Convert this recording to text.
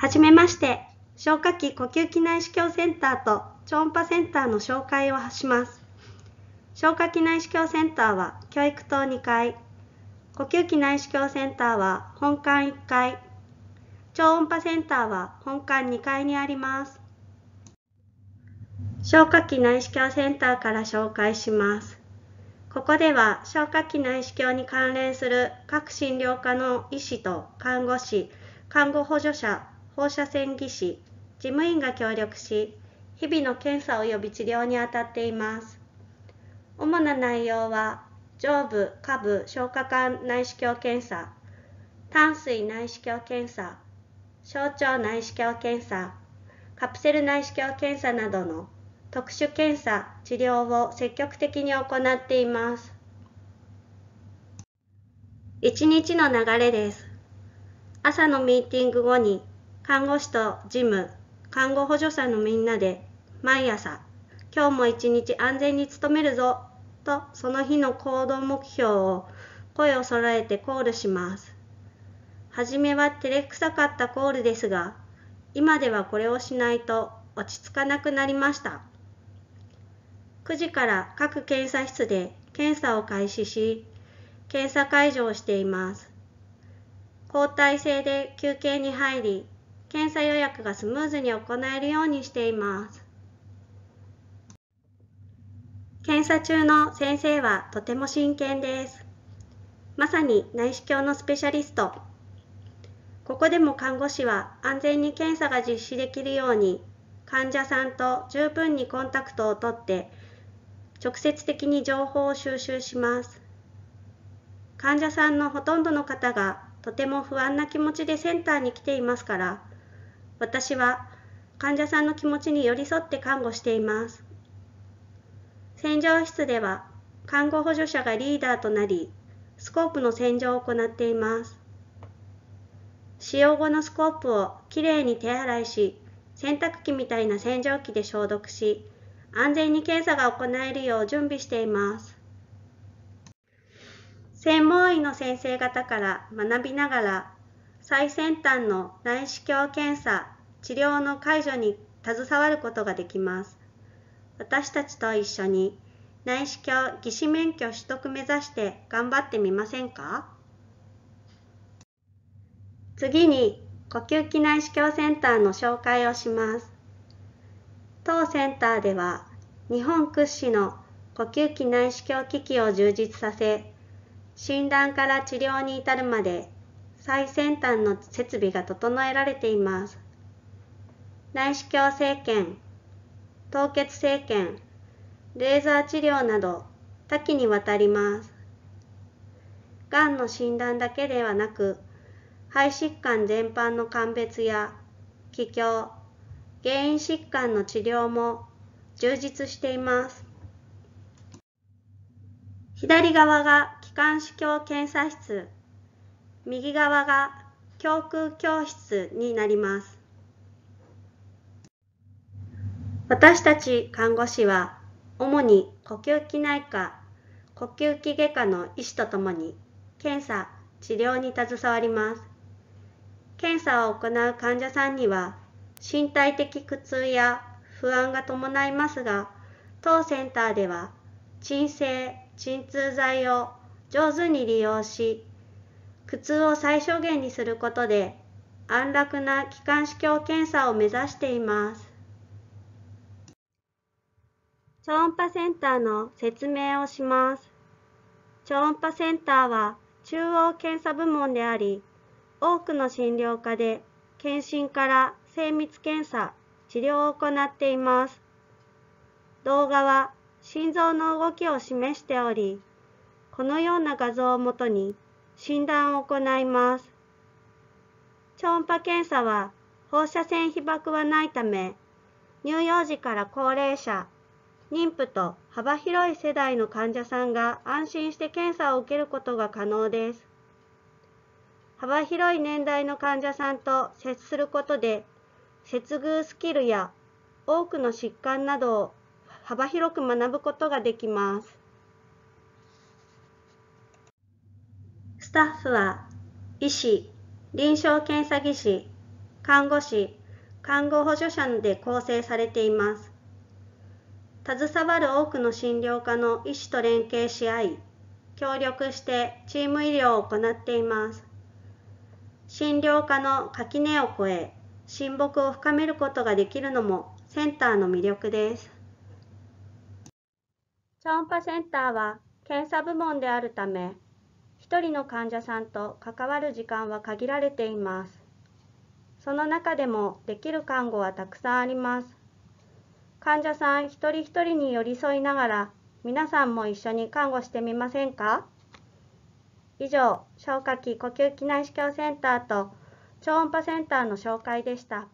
はじめまして、消化器呼吸器内視鏡センターと超音波センターの紹介をします。消化器内視鏡センターは教育棟2階、呼吸器内視鏡センターは本館1階、超音波センターは本館2階にあります。消化器内視鏡センターから紹介します。ここでは消化器内視鏡に関連する各診療科の医師と看護師、看護補助者放射線技師、事務員が協力し、日々の検査及び治療にあたっています。主な内容は、上部、下部、消化管内視鏡検査、淡水内視鏡検査、小腸内視鏡検査、カプセル内視鏡検査などの特殊検査、治療を積極的に行っています。1日の流れです。朝のミーティング後に看護師と事務、看護補助者のみんなで毎朝今日も一日安全に努めるぞとその日の行動目標を声を揃えてコールします。はじめは照れくさかったコールですが今ではこれをしないと落ち着かなくなりました。9時から各検査室で検査を開始し検査解除をしています。交代制で休憩に入り検査予約がスムーズに行えるようにしています。検査中の先生はとても真剣です。まさに内視鏡のスペシャリスト。ここでも看護師は安全に検査が実施できるように患者さんと十分にコンタクトをとって直接的に情報を収集します。患者さんのほとんどの方がとても不安な気持ちでセンターに来ていますから私は患者さんの気持ちに寄り添って看護しています。洗浄室では看護補助者がリーダーとなり、スコープの洗浄を行っています。使用後のスコープをきれいに手洗いし、洗濯機みたいな洗浄機で消毒し、安全に検査が行えるよう準備しています。専門医の先生方から学びながら最先端の内視鏡検査、治療の解除に携わることができます。私たちと一緒に内視鏡技師免許取得目指して頑張ってみませんか次に呼吸器内視鏡センターの紹介をします。当センターでは日本屈指の呼吸器内視鏡機器を充実させ診断から治療に至るまで最先端の設備が整えられています。内視鏡生検、凍結生検、レーザー治療など多岐にわたります。がんの診断だけではなく、肺疾患全般の鑑別や気境、原因疾患の治療も充実しています。左側が気管支鏡検査室。右側が教空教室になります。私たち看護師は主に呼吸器内科、呼吸器外科の医師とともに検査、治療に携わります。検査を行う患者さんには身体的苦痛や不安が伴いますが、当センターでは鎮静、鎮痛剤を上手に利用し苦痛を最小限にすることで安楽な気管支鏡検査を目指しています超音波センターの説明をします超音波センターは中央検査部門であり多くの診療科で検診から精密検査治療を行っています動画は心臓の動きを示しておりこのような画像をもとに診断を行います。超音波検査は放射線被曝はないため、乳幼児から高齢者、妊婦と幅広い世代の患者さんが安心して検査を受けることが可能です。幅広い年代の患者さんと接することで、接遇スキルや多くの疾患などを幅広く学ぶことができます。スタッフは医師、臨床検査技師、看護師、看護補助者で構成されています。携わる多くの診療科の医師と連携し合い、協力してチーム医療を行っています。診療科の垣根を越え、親睦を深めることができるのもセンターの魅力です。超音波センターは検査部門であるため、1人の患者さんと関わる時間は限られています。その中でもできる看護はたくさんあります。患者さん一人一人に寄り添いながら、皆さんも一緒に看護してみませんか以上、消化器呼吸器内視鏡センターと超音波センターの紹介でした。